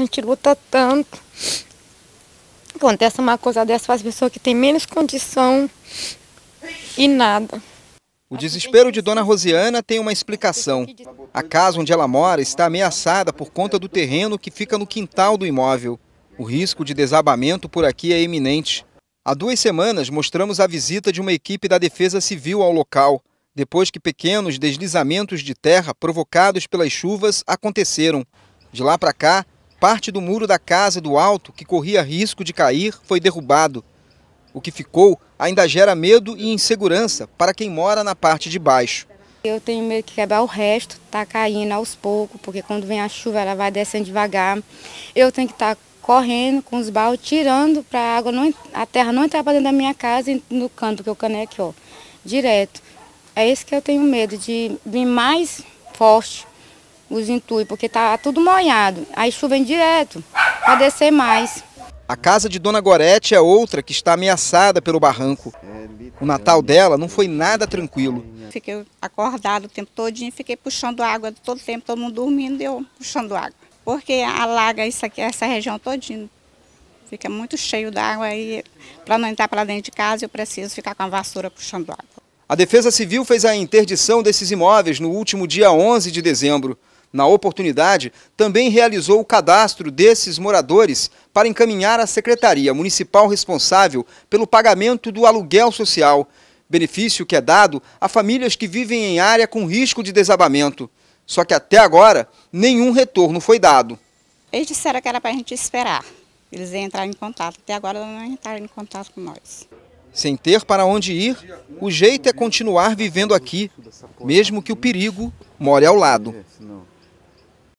a gente luta tanto. Acontece uma coisa dessa faz pessoa que tem menos condição e nada. O desespero de Dona Rosiana tem uma explicação. A casa onde ela mora está ameaçada por conta do terreno que fica no quintal do imóvel. O risco de desabamento por aqui é iminente. Há duas semanas mostramos a visita de uma equipe da Defesa Civil ao local, depois que pequenos deslizamentos de terra provocados pelas chuvas aconteceram. De lá para cá, Parte do muro da casa do alto, que corria risco de cair, foi derrubado. O que ficou ainda gera medo e insegurança para quem mora na parte de baixo. Eu tenho medo que quebrar o resto, tá caindo aos poucos, porque quando vem a chuva ela vai descendo devagar. Eu tenho que estar tá correndo com os baldes, tirando para a água, não, a terra não entrar para dentro da minha casa, no canto que eu caneco, é, ó, direto. É isso que eu tenho medo, de vir mais forte os entulhos, porque tá tudo molhado. Aí chovem direto, para descer mais. A casa de Dona Gorete é outra que está ameaçada pelo barranco. O Natal dela não foi nada tranquilo. Fiquei acordado o tempo e fiquei puxando água todo tempo, todo mundo dormindo e eu puxando água. Porque alaga isso aqui, essa região todinha. Fica muito cheio d'água e para não entrar para dentro de casa eu preciso ficar com a vassoura puxando água. A Defesa Civil fez a interdição desses imóveis no último dia 11 de dezembro. Na oportunidade, também realizou o cadastro desses moradores para encaminhar à secretaria municipal responsável pelo pagamento do aluguel social, benefício que é dado a famílias que vivem em área com risco de desabamento. Só que até agora, nenhum retorno foi dado. Eles disseram que era para a gente esperar. Eles iam entrar em contato. Até agora não entraram em contato com nós. Sem ter para onde ir, o jeito é continuar vivendo aqui, mesmo que o perigo more ao lado.